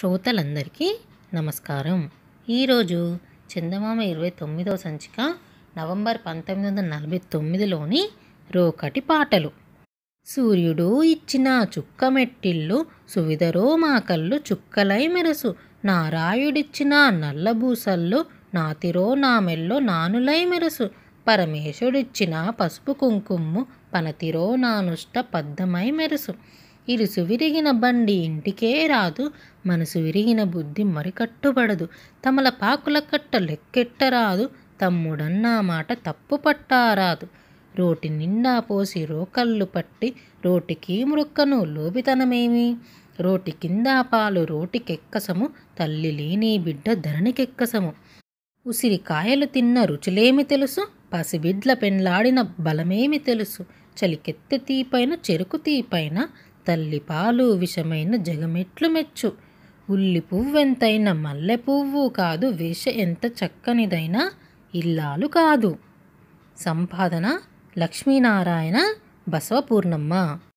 శ్రోతలందరికీ నమస్కారం ఈరోజు చందమామ ఇరవై తొమ్మిదవ సంచిక నవంబర్ పంతొమ్మిది వందల నలభై తొమ్మిదిలోని రోకటి పాటలు సూర్యుడు ఇచ్చిన చుక్క మెట్టిళ్ళు సువిధరో మా కళ్ళు చుక్కలై మెరసు నారాయుడిచ్చిన నల్లభూసల్లు నాతిరో నా మెల్లో నానులై మెరసు పరమేశుడిచ్చిన పసుపు కుంకుమ్ము పనతిరో నానుష్ట పద్దమై మెరుసు ఇరుసు విరిగిన బండి ఇంటికే రాదు మనసు విరిగిన బుద్ధి మరికట్టుబడదు తమల పాకుల కట్ట లెక్కెట్టరాదు తమ్ముడన్నా మాట తప్పు పట్టారాదు రోటి నిండా పోసి రోకళ్ళు పట్టి రోటికి మృక్కను లోబితనమేమి రోటి కింద పాలు రోటికెక్కసము తల్లి లేని బిడ్డ ధరణికెక్కసము ఉసిరి కాయలు తిన్న రుచులేమి తెలుసు పసిబిడ్ల పెండ్లాడిన బలమేమి తెలుసు చలికెత్తె తీపైన చెరుకు తీపైన తల్లి పాలు విషమైన జగమెట్లు మెచ్చు ఉల్లి పువ్వెంతైన మల్లె పువ్వు కాదు వేష ఎంత చక్కనిదైనా ఇల్లాలు కాదు సంపాదన లక్ష్మీనారాయణ బసవపూర్ణమ్మ